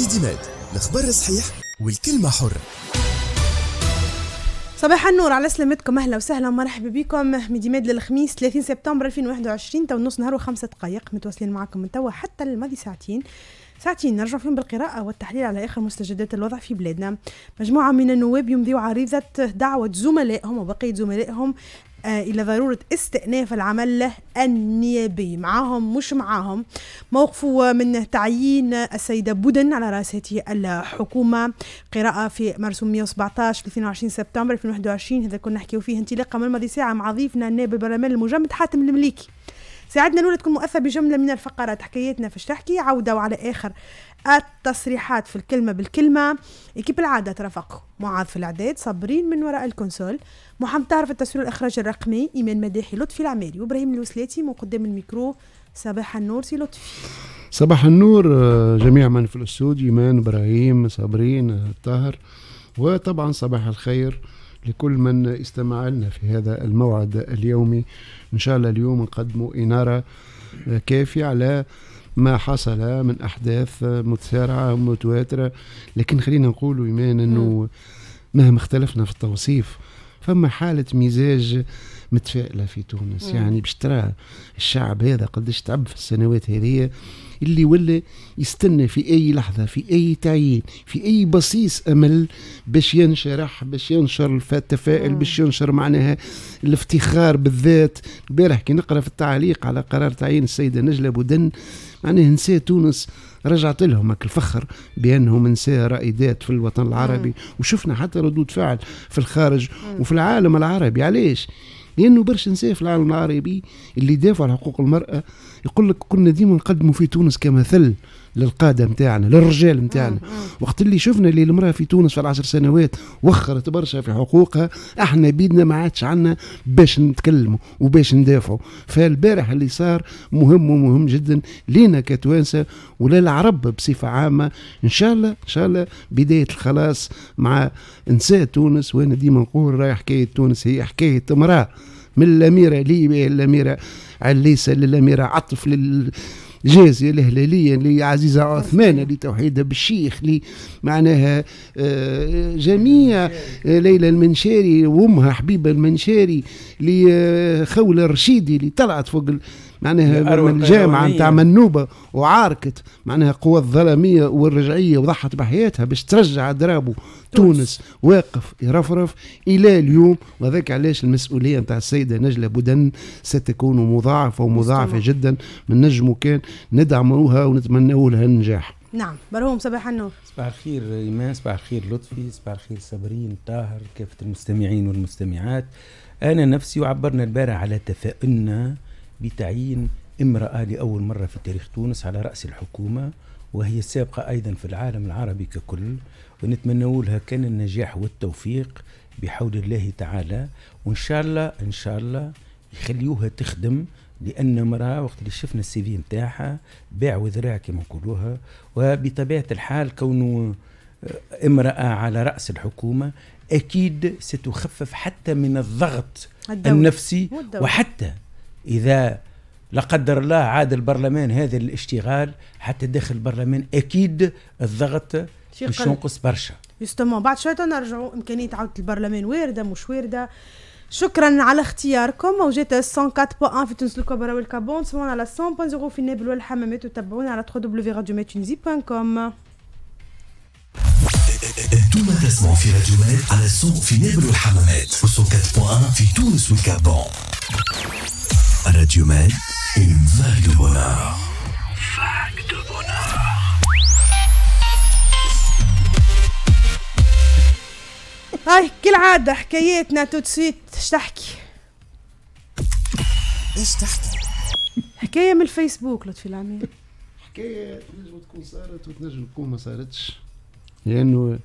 ميدي ديماد الخبر صحيح والكلمة حرة صباح النور على سلامتكم اهلا وسهلا ومرحبا بكم ميدي ميد للخميس 30 سبتمبر 2021 تو نص نهار وخمسة دقائق متواصلين معكم من توا حتى الماضي ساعتين ساعتين نرجع فيهم بالقراءة والتحليل على آخر مستجدات الوضع في بلادنا مجموعة من النواب يمضيوا عريضة دعوة زملائهم وبقية زملائهم آه، إلى ضرورة استئناف العمل النيابي معاهم مش معاهم موقفه من تعيين السيدة بودن على رئاسة الحكومة قراءة في مرسوم 117 ل 22 سبتمبر 2021 هذا كنا نحكيو فيه انطلاقا من ماضي ساعة مع ضيفنا النائب البرلمان المجمد حاتم المليكي ساعدنا الأولى تكون مؤثرة بجملة من الفقرات حكايتنا فاش تحكي عودة وعلى آخر التصريحات في الكلمة بالكلمة كيف العادة ترافق معاذ في الإعداد صابرين من وراء الكونسول محمد طاهر في التصوير الإخراج الرقمي إيمان مداحي لطفي العماري وإبراهيم الوسلاتي من قدام الميكرو صباح النور سي لطفي صباح النور آه، جميع من في الاستوديو إيمان إبراهيم صابرين آه، طاهر وطبعا صباح الخير لكل من استمع لنا في هذا الموعد اليومي إن شاء الله اليوم نقدم إنارة كافية على ما حصل من أحداث متسارعة متواترة لكن خلينا نقول إيمان أنه مهما اختلفنا في التوصيف فما حالة مزاج متفائله في تونس مم. يعني باش ترى الشعب هذا قداش تعب في السنوات هذه اللي ولا يستنى في اي لحظه في اي تعيين في اي بصيص امل باش ينشرح باش ينشر التفاؤل باش ينشر معناها الافتخار بالذات البارح كي نقرا في التعليق على قرار تعيين السيده نجله بودن معناها نساء تونس رجعت لهم الفخر بانهم نساء رائدات في الوطن العربي مم. وشفنا حتى ردود فعل في الخارج مم. وفي العالم العربي علاش لانه برشا نساء في العالم العربي اللي دافع على حقوق المراه يقول لك كنا ديما نقدموا في تونس كمثل للقاده نتاعنا للرجال نتاعنا وقت اللي شفنا اللي المراه في تونس في العشر سنوات وخرت برشا في حقوقها احنا بيدنا ما عادش عندنا باش نتكلموا وباش ندافعوا فالبارح اللي صار مهم ومهم جدا لينا كتوانسه وللعرب بصفه عامه ان شاء الله ان شاء الله بدايه الخلاص مع نساء تونس وانا ديما نقول راهي حكايه تونس هي حكايه امراه من الاميره ليبيا الاميره عليسه للاميره عطف لل جازية الهلالية اللي عزيزة عثمان لتوحيدها بالشيخ لي معناها آه، جميع آه، ليلى المنشاري وامها حبيبة المنشاري لخولة آه، الرشيدي اللي طلعت فوق معناها من الجامعه نتاع منوبه وعاركت معناها قوى الظلميه والرجعيه وضحت بحياتها باش ترجع درابو تونس واقف يرفرف الى اليوم وذاك علاش المسؤوليه نتاع السيده نجله بودن ستكون مضاعفه ومضاعفه جدا من نجم كان ندعموها ونتمنوا لها النجاح نعم برهم صباح النور صباح الخير إيمان صباح الخير لطفي صباح الخير صابرين طاهر كافة المستمعين والمستمعات أنا نفسي وعبرنا البارح على تفاؤلنا بتعيين امرأة لأول مرة في تاريخ تونس على رأس الحكومة وهي السابقة أيضا في العالم العربي ككل ونتمنى لها كان النجاح والتوفيق بحول الله تعالى وإن شاء الله إن شاء الله يخليوها تخدم لأن امرأة وقت اللي شفنا السي في نتاعها باع وذراع كما نقولوها وبطبيعة الحال كونه آه، امرأة على رأس الحكومة أكيد ستخفف حتى من الضغط الدولة. النفسي والدولة. وحتى إذا لا قدر الله عاد البرلمان هذا الاشتغال حتى داخل البرلمان أكيد الضغط مش ينقص برشا يستمون بعد شوية نرجعوا إمكانية عودة البرلمان واردة مش واردة شكرا على اختياركم موجات 104.1 في تونس الكبرى والكابون تسمعونا على 100.0 في نابل والحمامات وتابعونا على www.radiomatunisy.com توما تسمع في راديو مات على الصوت في نابل والحمامات و104.1 في تونس والكابون Radio Med, une vague de bonheur. Vague de bonheur. هاي كالعادة حكايتنا توتسويت اش تحكي؟ ايش تحكي؟ حكاية من الفيسبوك لطفي العميل حكاية تنجم تكون صارت وتنجم تكون ما صارتش لأنه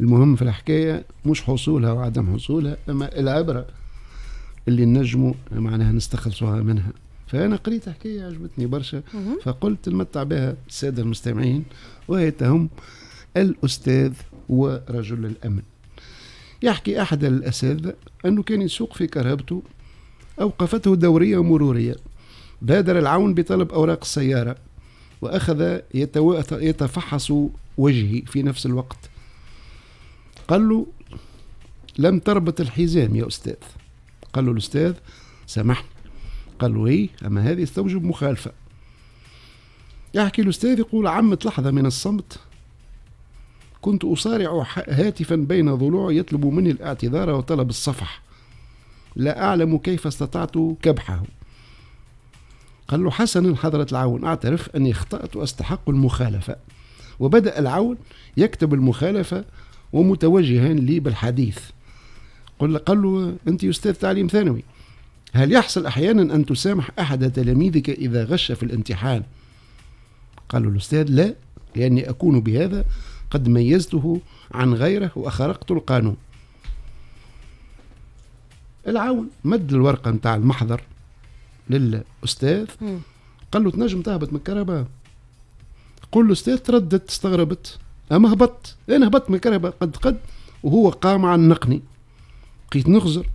المهم في الحكاية مش حصولها وعدم حصولها أما العبرة اللي نجموا معناها نستخلصوها منها فأنا قريت حكاية عجبتني برشا فقلت نمتع بها السادة المستمعين وهي تهم الأستاذ ورجل الأمن يحكي أحد الأساتذة أنه كان يسوق في كرهبته أوقفته دورية مرورية بادر العون بطلب أوراق السيارة وأخذ يتفحص وجهي في نفس الوقت قال له لم تربط الحزام يا أستاذ قال له الأستاذ سامحني قال له إيه أما هذه تستوجب مخالفة يحكي الأستاذ يقول عمت لحظة من الصمت كنت أصارع هاتفا بين ضلوعي يطلب مني الاعتذار وطلب الصفح لا أعلم كيف استطعت كبحه قال له حسنا حضرة العون أعترف أني أخطأت وأستحق المخالفة وبدأ العون يكتب المخالفة ومتوجها لي بالحديث قل قال له أنت أستاذ تعليم ثانوي هل يحصل أحيانا أن تسامح أحد تلاميذك إذا غش في الامتحان قال له الأستاذ لا لأني أكون بهذا قد ميزته عن غيره وأخرقت القانون العون مد الورقة نتاع المحضر للأستاذ قال له تنجم تهبط من الكهرباء قل الاستاذ أستاذ تردت استغربت أما هبطت أنا هبطت من الكهرباء قد قد وهو قام عن نقني بقيت نخزر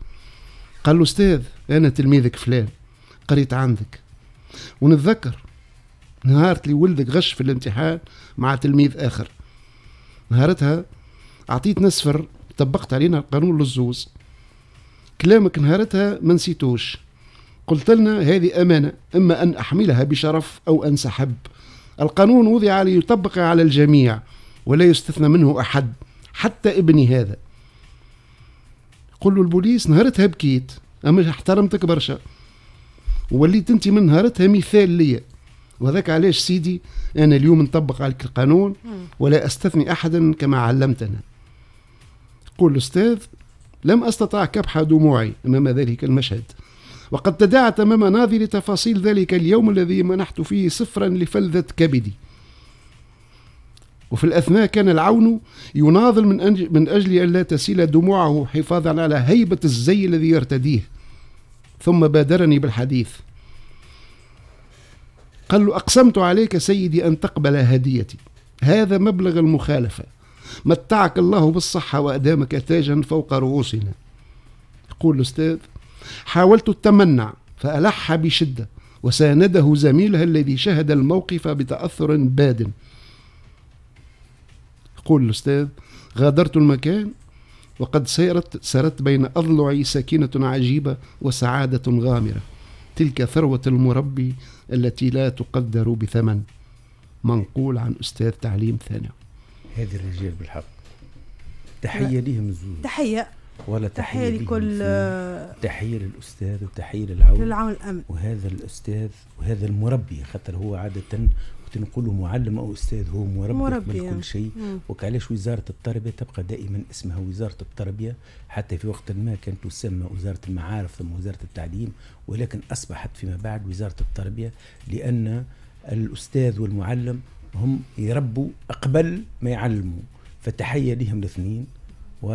قال له استاذ انا تلميذك فلان قريت عندك ونتذكر نهارت اللي ولدك غش في الامتحان مع تلميذ اخر نهارتها اعطيتنا صفر طبقت علينا القانون للزوز كلامك نهارتها ما نسيتوش قلت لنا هذه امانه اما ان احملها بشرف او انسحب القانون وضع ليطبق على الجميع ولا يستثنى منه احد حتى ابني هذا قل له البوليس نهارتها بكيت اما احترمتك برشا وليت انت من نهارتها مثال ليا وهذاك علاش سيدي انا اليوم نطبق عليك القانون ولا استثني احدا كما علمتنا يقول الاستاذ لم استطع كبح دموعي امام ذلك المشهد وقد تداعت امام ناظري تفاصيل ذلك اليوم الذي منحت فيه صفرا لفلذه كبدي وفي الأثناء كان العون يناضل من, أجل, من أجل أن لا تسيل دموعه حفاظا على هيبة الزي الذي يرتديه ثم بادرني بالحديث قال له أقسمت عليك سيدي أن تقبل هديتي هذا مبلغ المخالفة متعك الله بالصحة وأدامك تاجا فوق رؤوسنا يقول الأستاذ حاولت التمنع فألح بشدة وسانده زميلها الذي شهد الموقف بتأثر باد يقول الأستاذ غادرت المكان وقد سيرت سرت بين أضلعي سكينة عجيبة وسعادة غامرة تلك ثروة المربي التي لا تقدر بثمن منقول عن أستاذ تعليم ثانوي هذه الرجال بالحق تحية لهم الزوج تحية ولا تحية لكل تحية للأستاذ وتحية للعون للعون الأمن وهذا الأستاذ وهذا المربي خاطر هو عادة نقولوا معلم او استاذ هو مربي, مربي من يعني. كل آه. شيء وكعلاش وزاره التربيه تبقى دائما اسمها وزاره التربيه حتى في وقت ما كانت تسمى وزاره المعارف ثم وزاره التعليم ولكن اصبحت فيما بعد وزاره التربيه لان الاستاذ والمعلم هم يربوا قبل ما يعلموا فتحيه لهم الاثنين و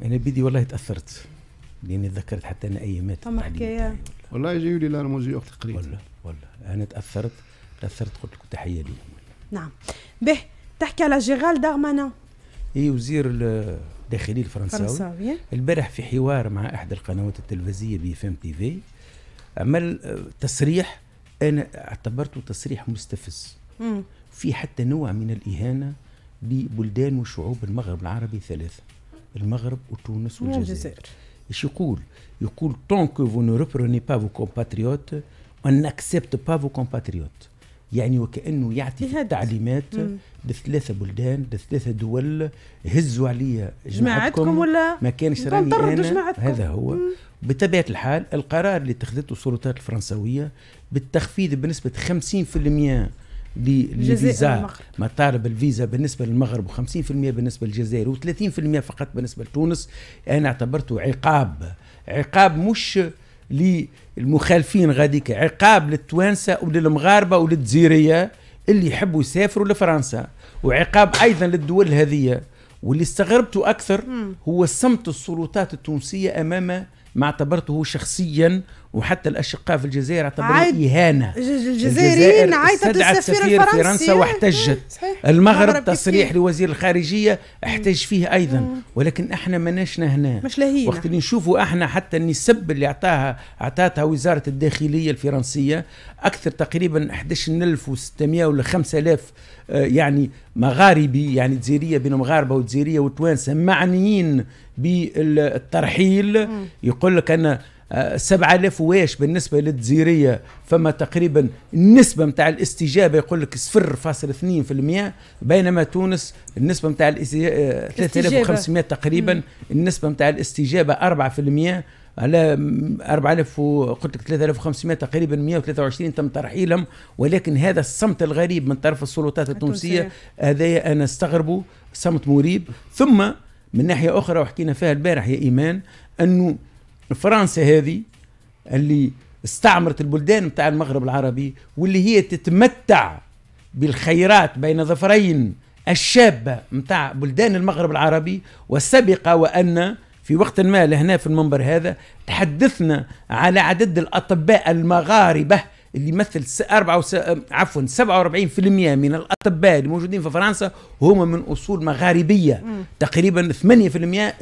انا يعني بدي والله تاثرت لاني تذكرت حتى انا ايامات طب حكايه والله جايو لي لا موزي وقت قريب والله والله انا تاثرت تاثرت قلت لك تحيه ليهم نعم به تحكي على جيرال دارمانا اي وزير الداخلي الفرنساوي فرنساوي البارح في حوار مع احدى القنوات التلفزية بي اف ام تي في عمل تصريح انا اعتبرته تصريح مستفز في حتى نوع من الاهانه لبلدان وشعوب المغرب العربي ثلاثه المغرب وتونس والجزائر ايش يقول؟ يقول طون كو فو نو ريبروني با فو كومباتريوت ان ناكسبت با فو كومباتريوت يعني وكانه يعطي تعليمات لثلاثه بلدان لثلاثه دول هزوا عليا جماعتكم ولا ما كانش راني انا هذا هو بطبيعه الحال القرار اللي اتخذته السلطات الفرنسويه بالتخفيض بنسبه 50% للفيزا مطالب الفيزا بالنسبه للمغرب و50% بالنسبه للجزائر و30% فقط بالنسبه لتونس انا اعتبرته عقاب عقاب مش للمخالفين غاديك عقاب للتوانسه وللمغاربه وللجزيريه اللي يحبوا يسافروا لفرنسا وعقاب ايضا للدول هذه واللي استغربته اكثر هو صمت السلطات التونسيه امام ما اعتبرته شخصيا وحتى الاشقاء في الجزائر اعتبروا اهانه الجزائريين عيطت السفير الفرنسي فرنسا واحتجت صحيح. المغرب تصريح لوزير الخارجيه احتج فيه ايضا مم. ولكن احنا ماناشنا هنا مش لهينا وقت اللي نشوفوا احنا حتى النسب اللي اعطاها اعطاتها وزاره الداخليه الفرنسيه اكثر تقريبا 11600 ولا 5000 آه، يعني مغاربي يعني جزيريه بين مغاربه وجزيريه وتوانسه معنيين بالترحيل يقول لك انا سبعة آلاف واش بالنسبة للجزيرية فما تقريبا النسبة متاع الاستجابة يقول لك صفر فاصل اثنين في المئة بينما تونس النسبة متاع آه، ثلاثة آلاف تقريبا النسبة متاع الاستجابة أربعة في المئة على 4000 قلت لك 3500 تقريبا 123 تم ترحيلهم ولكن هذا الصمت الغريب من طرف السلطات التونسيه هذايا انا استغربه صمت مريب ثم من ناحيه اخرى وحكينا فيها البارح يا ايمان انه فرنسا هذه اللي استعمرت البلدان بتاع المغرب العربي واللي هي تتمتع بالخيرات بين ظفرين الشابة متاع بلدان المغرب العربي وسبق وأن في وقت ما لهنا في المنبر هذا تحدثنا على عدد الأطباء المغاربة اللي يمثل عفوا 47% من الاطباء الموجودين في فرنسا هم من اصول مغاربيه تقريبا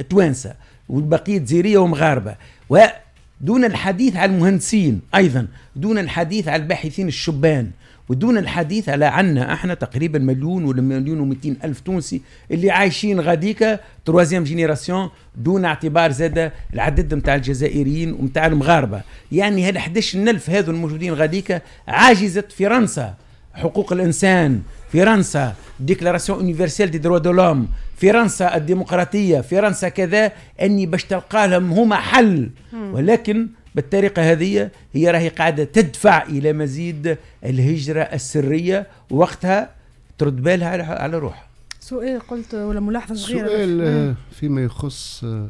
8% توانسه والبقيه جزيريه ومغاربه ودون الحديث على المهندسين ايضا دون الحديث على الباحثين الشبان ودون الحديث على عنا احنا تقريبا مليون ولا مليون و الف تونسي اللي عايشين غاديكا تروازيام جينيراسيون دون اعتبار زاد العدد نتاع الجزائريين ونتاع المغاربه يعني هال 11 الف هذو الموجودين غاديكا عاجزه فرنسا حقوق الانسان فرنسا ديكلاراسيون اونيفرسيل دي دروا دو لوم فرنسا الديمقراطيه فرنسا كذا اني باش تلقى لهم هما حل ولكن بالطريقه هذه هي راهي قاعده تدفع الى مزيد الهجره السريه وقتها ترد بالها على روحها سؤال قلت ولا ملاحظه صغيره سؤال آه، فيما يخص آه،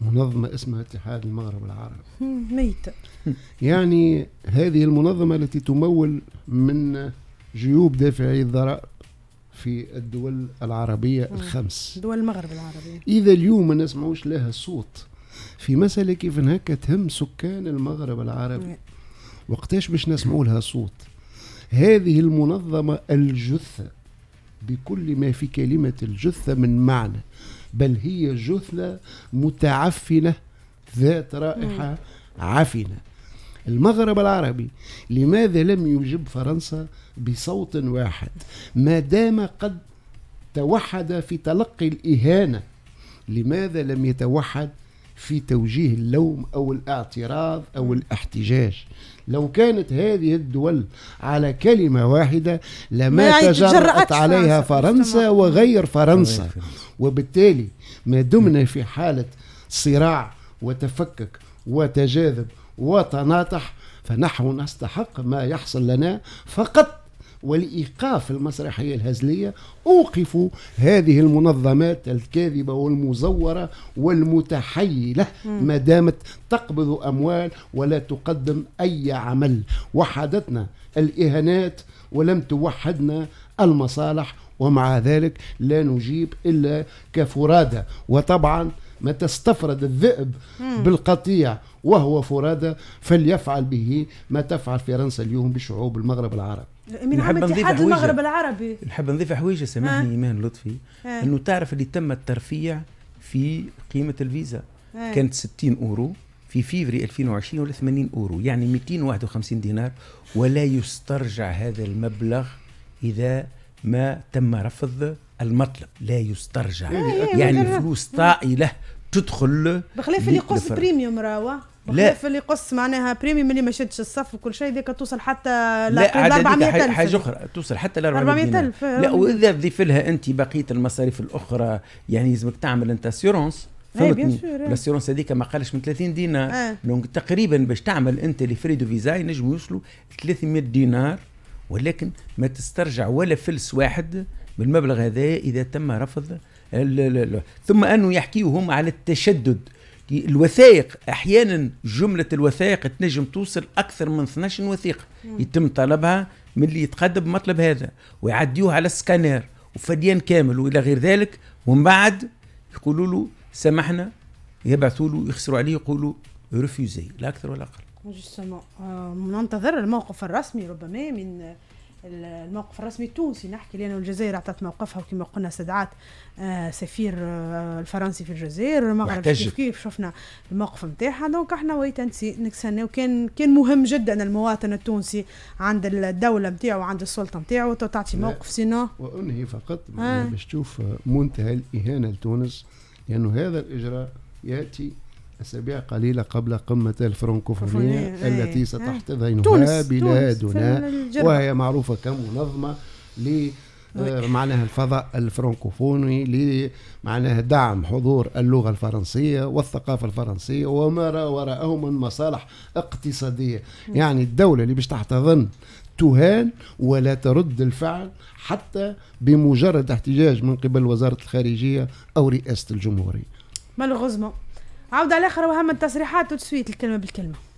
منظمة اسمها اتحاد المغرب العربي ميتة يعني هذه المنظمة التي تمول من جيوب دافعي الضرائب في الدول العربية الخمس دول المغرب العربية إذا اليوم ما نسمعوش لها صوت في مسألة كيف هكا تهم سكان المغرب العربي نعم. وقتاش باش نسمعوا لها صوت هذه المنظمة الجثة بكل ما في كلمة الجثة من معنى بل هي جثة متعفنة ذات رائحة عفنة المغرب العربي لماذا لم يجب فرنسا بصوت واحد ما دام قد توحد في تلقي الإهانة لماذا لم يتوحد في توجيه اللوم أو الاعتراض أو الاحتجاج لو كانت هذه الدول على كلمة واحدة لما تجرأت عليها فرنسا وغير فرنسا وبالتالي ما دمنا في حالة صراع وتفكك وتجاذب وتناطح فنحن نستحق ما يحصل لنا فقط ولإيقاف المسرحية الهزلية أوقفوا هذه المنظمات الكاذبة والمزورة والمتحيلة ما دامت تقبض أموال ولا تقدم أي عمل وحدتنا الإهانات ولم توحدنا المصالح ومع ذلك لا نجيب إلا كفرادة وطبعا متى استفرد الذئب بالقطيع وهو فرادى فليفعل به ما تفعل فرنسا اليوم بشعوب المغرب العربي من نحب نضيف المغرب العربي نحب نضيف حويجه سامحني ايمان لطفي ها. انه تعرف اللي تم الترفيع في قيمه الفيزا ها. كانت 60 اورو في فيفري 2020 ولا 80 اورو يعني 251 دينار ولا يسترجع هذا المبلغ اذا ما تم رفض المطلب لا يسترجع يعني فلوس طائله تدخل بخلاف اللي يقص بريميوم راهو لا في اللي قص معناها بريميوم اللي ما شدش الصف وكل شيء ذيك توصل حتى لا 400 الف حاجه اخرى توصل حتى ل 400 الف لا واذا تضيف لها انت بقيه المصاريف الاخرى يعني لازمك تعمل انت اسيورونس فهمتني الاسيورونس هذيك ما قالش من 30 دينار آه. دونك تقريبا باش تعمل انت لي فري دو فيزا ينجموا يوصلوا 300 دينار ولكن ما تسترجع ولا فلس واحد بالمبلغ هذا اذا تم رفض ثم أنه هم على التشدد الوثائق احيانا جمله الوثائق تنجم توصل اكثر من 12 وثيقه يتم طلبها من اللي يتقدم بمطلب هذا ويعديوه على السكانير وفديان كامل والى غير ذلك ومن بعد يقولوا له سامحنا يبعثوا له يخسروا عليه يقولوا ريفيوزي لا اكثر ولا اقل. جوستومون euh, ننتظر الموقف الرسمي ربما من الموقف الرسمي التونسي نحكي لانه الجزائر أعطت موقفها وكما قلنا استدعات آه، سفير آه، الفرنسي في الجزائر المغرب كيف كيف شفنا الموقف نتاعها دونك احنا ويت نتسناو كان كان مهم جدا المواطن التونسي عند الدولة نتاعو وعند السلطة نتاعو تعطي موقف سينو وأنهي فقط آه. باش تشوف منتهى الإهانة لتونس لأنه هذا الإجراء يأتي أسابيع قليلة قبل قمة الفرنكوفونية إيه. التي ستحتضنها إيه. بلادنا وهي معروفة كمنظمة ل آه، معناها الفضاء الفرنكوفوني معناها دعم حضور اللغة الفرنسية والثقافة الفرنسية وما وراءه من مصالح اقتصادية يعني الدولة اللي باش تحتضن تهان ولا ترد الفعل حتى بمجرد احتجاج من قبل وزارة الخارجية أو رئاسة الجمهورية مالوغوزمون عاود على الاخر وهم التصريحات وتسويت الكلمه بالكلمه